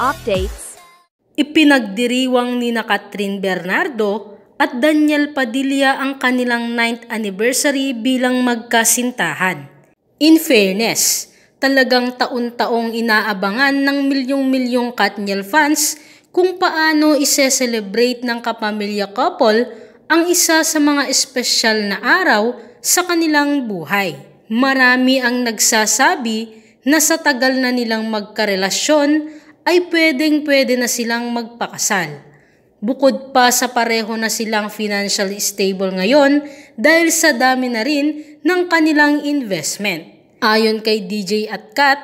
updates. Ipinagdiriwang ni na Catherine Bernardo at Daniel Padilla ang kanilang 9th anniversary bilang magkasintahan. In fairness, talagang taon-taong inaabangan ng milyong-milyong Katniel fans kung paano ise-celebrate ng kapamilya couple ang isa sa mga espesyal na araw sa kanilang buhay. Marami ang nagsasabi na sa tagal na nilang magkarelasyon ay pwedeng pwede na silang magpakasal. Bukod pa sa pareho na silang financially stable ngayon dahil sa dami na rin ng kanilang investment. Ayon kay DJ at Kat,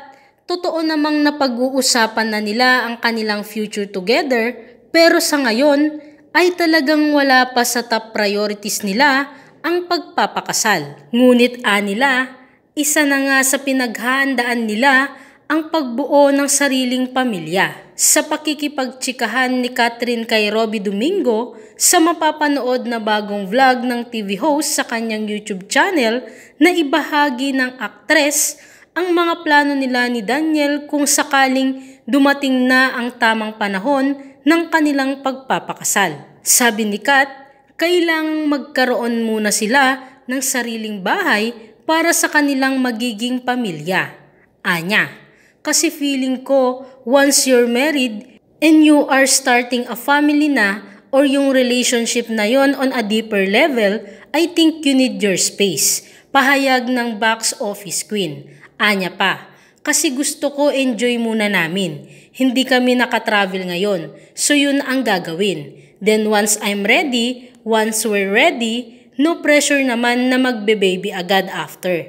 totoo namang napag-uusapan na nila ang kanilang future together pero sa ngayon ay talagang wala pa sa top priorities nila ang pagpapakasal. Ngunit anila, ah, isa na nga sa pinaghahandaan nila ang pagbuo ng sariling pamilya sa pakikipagtsikahan ni Catherine kay Robbie Domingo sa mapapanood na bagong vlog ng TV host sa kanyang YouTube channel na ibahagi ng aktres ang mga plano nila ni Daniel kung sakaling dumating na ang tamang panahon ng kanilang pagpapakasal. Sabi ni Kat, kailangang magkaroon muna sila ng sariling bahay para sa kanilang magiging pamilya. Anya. Kasi feeling ko, once you're married and you are starting a family na or yung relationship na yon on a deeper level, I think you need your space. Pahayag ng box office queen. Anya pa. Kasi gusto ko enjoy muna namin. Hindi kami nakatravel ngayon. So yun ang gagawin. Then once I'm ready, once we're ready, no pressure naman na magbe-baby agad after.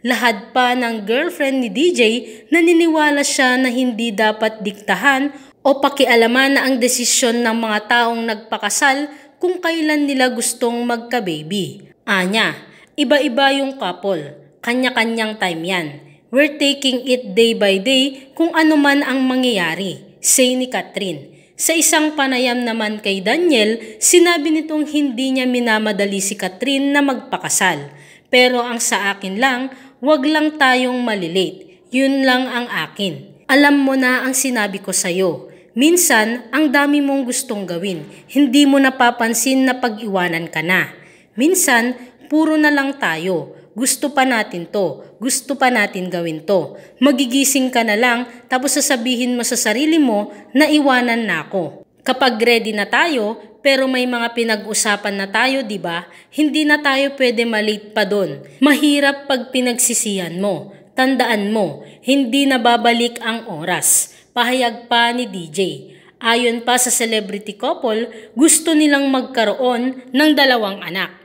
Lahat pa ng girlfriend ni DJ naniniwala siya na hindi dapat diktahan o pakialaman na ang desisyon ng mga taong nagpakasal kung kailan nila gustong magka-baby. Anya, iba-iba yung couple. Kanya-kanyang time yan. We're taking it day by day kung ano man ang mangyayari, say ni Catherine. Sa isang panayam naman kay Daniel, sinabi nitong hindi niya minamadali si Catherine na magpakasal. Pero ang sa akin lang, huwag lang tayong malilate. Yun lang ang akin. Alam mo na ang sinabi ko sa'yo. Minsan, ang dami mong gustong gawin. Hindi mo napapansin na pag-iwanan ka na. Minsan, puro na lang tayo. Gusto pa natin to. Gusto pa natin gawin to. Magigising ka na lang tapos sasabihin mo sa sarili mo na iwanan na ako. Kapag ready na tayo, pero may mga pinag-usapan na tayo, 'di ba? Hindi na tayo pwede malate pa doon. Mahirap pag pinagsisihan mo. Tandaan mo, hindi na babalik ang oras. Pahayag pa ni DJ. Ayon pa sa celebrity couple, gusto nilang magkaroon ng dalawang anak.